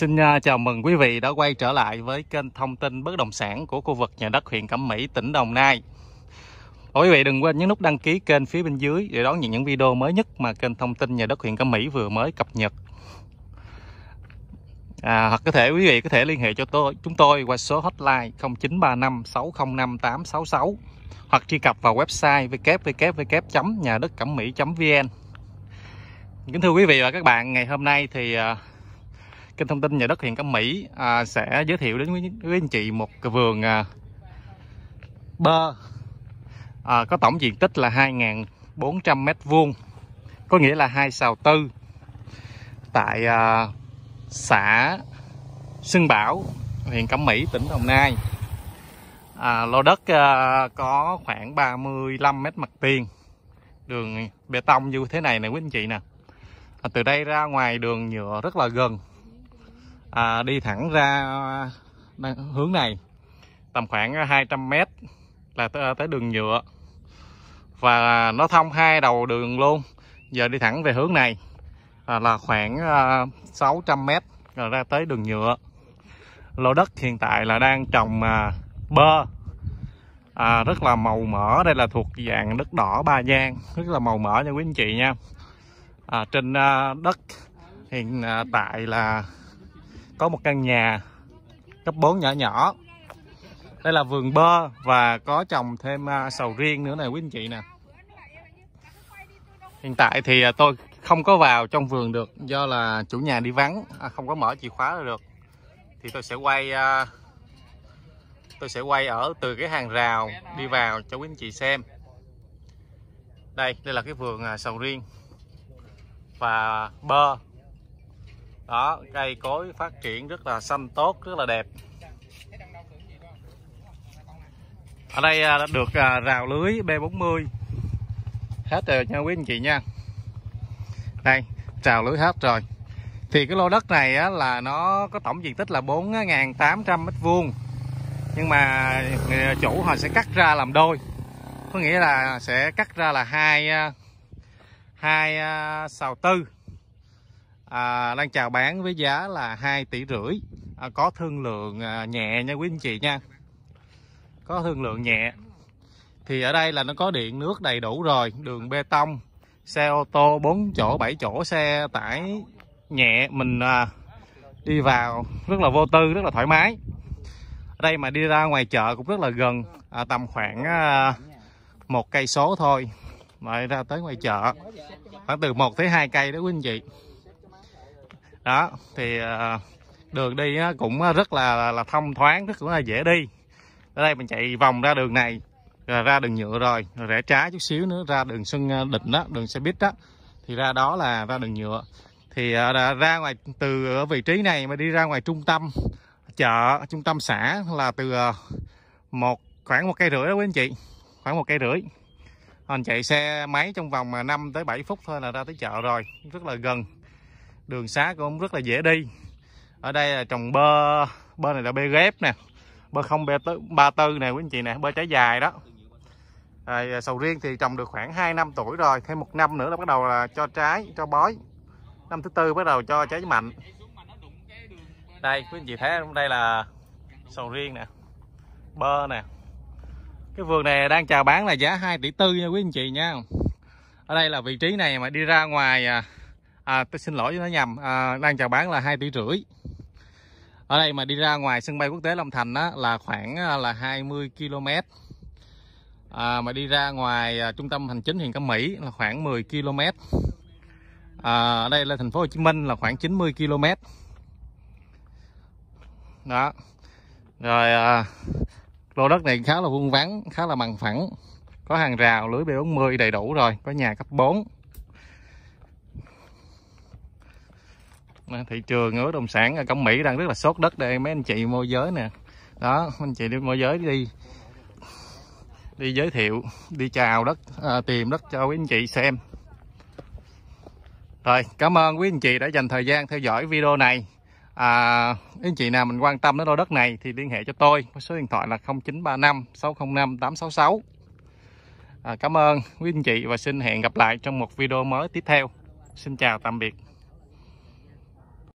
Xin à, chào mừng quý vị đã quay trở lại với kênh thông tin bất động sản của khu vực nhà đất huyện Cẩm Mỹ, tỉnh Đồng Nai. Và quý vị đừng quên nhấn nút đăng ký kênh phía bên dưới để đón nhận những video mới nhất mà kênh thông tin nhà đất huyện Cẩm Mỹ vừa mới cập nhật. À, hoặc có thể quý vị có thể liên hệ cho tôi chúng tôi qua số hotline 0935 605 866 hoặc truy cập vào website www.nhadấtcẩm mỹ.vn Kính thưa quý vị và các bạn, ngày hôm nay thì à, kênh thông tin nhà đất huyện Cẩm Mỹ à, sẽ giới thiệu đến quý với anh chị một cái vườn à, bơ à, có tổng diện tích là 2.400 m2 có nghĩa là hai sào tư tại à, xã Xuân Bảo huyện Cẩm Mỹ tỉnh Đồng Nai à, lô đất à, có khoảng 35 mét mặt tiền đường bê tông như thế này nè quý anh chị nè à, từ đây ra ngoài đường nhựa rất là gần à, đi thẳng ra à, hướng này tầm khoảng 200m là tới đường nhựa và nó thông hai đầu đường luôn giờ đi thẳng về hướng này à, là khoảng à, 600m rồi ra tới đường nhựa lô đất hiện tại là đang trồng à, bơ à, rất là màu mỡ đây là thuộc dạng đất đỏ ba giang rất là màu mỡ nha quý anh chị nha à, trên đất hiện tại là có một căn nhà cấp 4 nhỏ nhỏ đây là vườn bơ và có trồng thêm à, sầu riêng nữa này quý anh chị nè hiện tại thì à, tôi không có vào trong vườn được do là chủ nhà đi vắng à, không có mở chìa khóa được thì tôi sẽ quay à, tôi sẽ quay ở từ cái hàng rào đi vào cho quý anh chị xem đây đây là cái vườn sầu riêng và bơ đó cây cối phát triển rất là xanh tốt rất là đẹp ở đây à, được à, rào lưới B40 hết rồi nha quý anh chị nha đây rào lưới hết rồi thì cái lô đất này á, là nó có tổng diện tích là 4.800 mét vuông nhưng mà chủ họ sẽ cắt ra làm đôi có nghĩa là sẽ cắt ra là hai à, hai sào tư à, đang chào bán với giá là 2 tỷ rưỡi à, có thương lượng à, nhẹ nha quý anh chị nha có thương lượng nhẹ thì ở đây là nó có điện nước đầy đủ rồi đường bê tông xe ô tô 4 chỗ 7 chỗ xe tải nhẹ mình à, đi vào rất là vô tư rất là thoải mái ở đây mà đi ra ngoài chợ cũng rất là gần à, tầm khoảng à, một cây số thôi mà ra tới ngoài chợ khoảng từ một tới hai cây đó quý anh chị đó thì ờ, đường đi cũng rất là là, thông thoáng rất là dễ đi ở đây mình chạy vòng ra đường này rồi ra đường nhựa rồi, rồi rẽ trái chút xíu nữa ra đường sân ờ, định đó đường xe buýt đó thì ra đó là ra đường nhựa thì ờ, ra ngoài từ vị trí này mà đi ra ngoài trung tâm chợ trung tâm xã là từ một khoảng một cây rưỡi đó quý anh chị khoảng một cây rưỡi anh chạy xe máy trong vòng 5 tới 7 phút thôi là ra tới chợ rồi rất là gần đường xá cũng rất là dễ đi ở đây là trồng bơ bơ này là bê ghép nè bơ không bê ba tư nè quý anh chị nè bơ trái dài đó rồi, à, sầu riêng thì trồng được khoảng 2 năm tuổi rồi thêm một năm nữa là bắt đầu là cho trái cho bói năm thứ tư bắt đầu cho trái mạnh đây quý anh chị thấy đây là sầu riêng nè bơ nè cái vườn này đang chào bán là giá 2 tỷ tư nha quý anh chị nha ở đây là vị trí này mà đi ra ngoài à, à, tôi xin lỗi nó nhầm à, đang chào bán là hai tỷ rưỡi ở đây mà đi ra ngoài sân bay quốc tế Long Thành đó là khoảng à, là 20 km à, mà đi ra ngoài à, trung tâm hành chính huyện Cẩm Mỹ là khoảng 10 km à, ở đây là thành phố Hồ Chí Minh là khoảng 90 km đó rồi à, lô đất này khá là vuông vắn khá là bằng phẳng có hàng rào lưới b 40 đầy đủ rồi có nhà cấp 4 Ờ, thị trường bất động sản ở cẩm mỹ đang rất là sốt đất đây mấy anh chị môi giới nè đó anh chị đi môi giới đi đi giới thiệu đi chào đất à, tìm đất cho quý anh chị xem rồi cảm ơn quý anh chị đã dành thời gian theo dõi video này à, anh chị nào mình quan tâm đến lô đất này thì liên hệ cho tôi với số điện thoại là 0935 605 866 à, cảm ơn quý anh chị và xin hẹn gặp lại trong một video mới tiếp theo xin chào tạm biệt